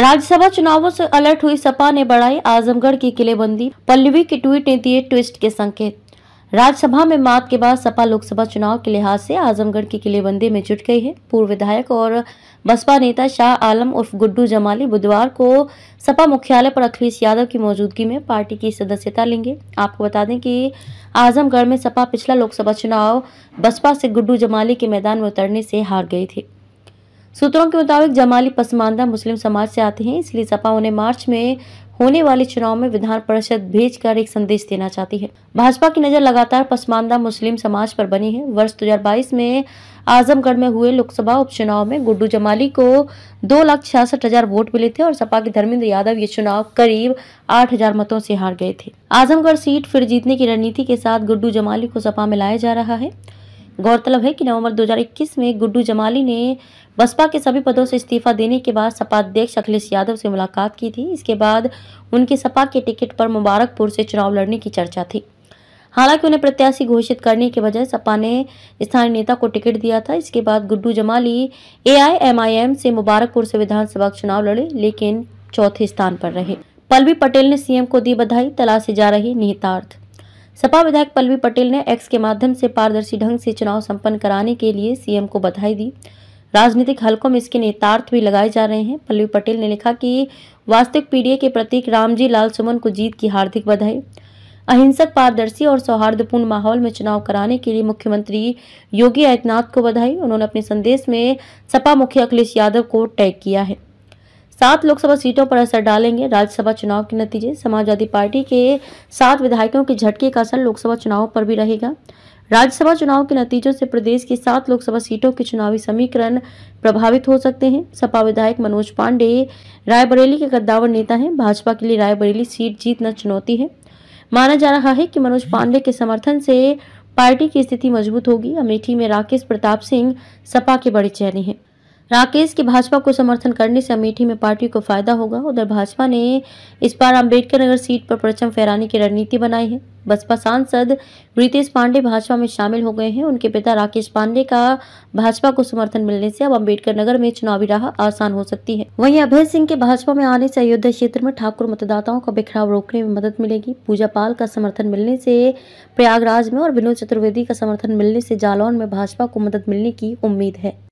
राज्यसभा चुनावों से अलर्ट हुई सपा ने बढ़ाई आजमगढ़ की किलेबंदी पल्लवी की ट्वीट ने दिए ट्विस्ट के संकेत राज्यसभा में मात के बाद सपा लोकसभा चुनाव के लिहाज से आजमगढ़ की किलेबंदी में जुट गई है पूर्व विधायक और बसपा नेता शाह आलम उर्फ गुड्डू जमाली बुधवार को सपा मुख्यालय पर अखिलेश यादव की मौजूदगी में पार्टी की सदस्यता लेंगे आपको बता दें कि आजमगढ़ में सपा पिछला लोकसभा चुनाव बसपा से गुड्डू जमाली के मैदान में उतरने से हार गई थी सूत्रों के मुताबिक जमाली पसमानदा मुस्लिम समाज से आते हैं इसलिए सपा उन्हें मार्च में होने वाले चुनाव में विधान परिषद भेजकर एक संदेश देना चाहती है भाजपा की नजर लगातार पसमानदा मुस्लिम समाज पर बनी है वर्ष 2022 में आजमगढ़ में हुए लोकसभा उपचुनाव में गुड्डू जमाली को दो लाख छियासठ हजार वोट मिले थे और सपा के धर्मेंद्र यादव ये चुनाव करीब आठ हजार मतों से हार गए थे आजमगढ़ सीट फिर जीतने की रणनीति के साथ गुड्डू जमाली को सपा में लाया जा रहा है गौरतलब है कि नवंबर 2021 में गुड्डू जमाली ने बसपा के सभी पदों से इस्तीफा देने के बाद सपा अध्यक्ष अखिलेश यादव से मुलाकात की थी इसके बाद उनके सपा के टिकट पर मुबारकपुर से चुनाव लड़ने की चर्चा थी हालांकि उन्हें प्रत्याशी घोषित करने के बजाय सपा ने स्थानीय नेता को टिकट दिया था इसके बाद गुड्डू जमाली ए से मुबारकपुर से विधानसभा चुनाव लड़े लेकिन चौथे स्थान पर रहे पलवी पटेल ने सीएम को दी बधाई तलाशी जा रही निहितार्थ सपा विधायक पल्लवी पटेल ने एक्स के माध्यम से पारदर्शी ढंग से चुनाव संपन्न कराने के लिए सीएम को बधाई दी राजनीतिक हलकों में इसके नेतार्थ भी लगाए जा रहे हैं पल्लवी पटेल ने लिखा कि वास्तविक पीडीए के प्रतीक रामजी लाल सुमन को जीत की हार्दिक बधाई अहिंसक पारदर्शी और सौहार्दपूर्ण माहौल में चुनाव कराने के लिए मुख्यमंत्री योगी आदित्यनाथ को बधाई उन्होंने अपने संदेश में सपा मुखिया अखिलेश यादव को टैग किया है सात लोकसभा सीटों पर असर डालेंगे राज्यसभा चुनाव के नतीजे समाजवादी पार्टी के सात विधायकों के झटके का असर लोकसभा चुनाव पर भी रहेगा राज्यसभा चुनाव के नतीजों से प्रदेश की सात लोकसभा सीटों के चुनावी समीकरण प्रभावित हो सकते हैं सपा विधायक मनोज पांडे रायबरेली के गद्दावर नेता हैं भाजपा के लिए रायबरेली सीट जीतना चुनौती है माना जा रहा है कि मनोज पांडे के समर्थन से पार्टी की स्थिति मजबूत होगी अमेठी में राकेश प्रताप सिंह सपा के बड़े चेहरे हैं राकेश के भाजपा को समर्थन करने से अमेठी में पार्टी को फायदा होगा उधर भाजपा ने इस बार अम्बेडकर नगर सीट पर परचम फहराने की रणनीति बनाई है बसपा सांसद रितेश पांडे भाजपा में शामिल हो गए हैं उनके पिता राकेश पांडे का भाजपा को समर्थन मिलने से अब अम्बेडकर नगर में चुनावी राह आसान हो सकती है वहीं अभय सिंह के भाजपा में आने से अयोध्या क्षेत्र में ठाकुर मतदाताओं का बिखराव रोकने में मदद मिलेगी पूजा पाल का समर्थन मिलने से प्रयागराज में और विनोद चतुर्वेदी का समर्थन मिलने से जालौन में भाजपा को मदद मिलने की उम्मीद है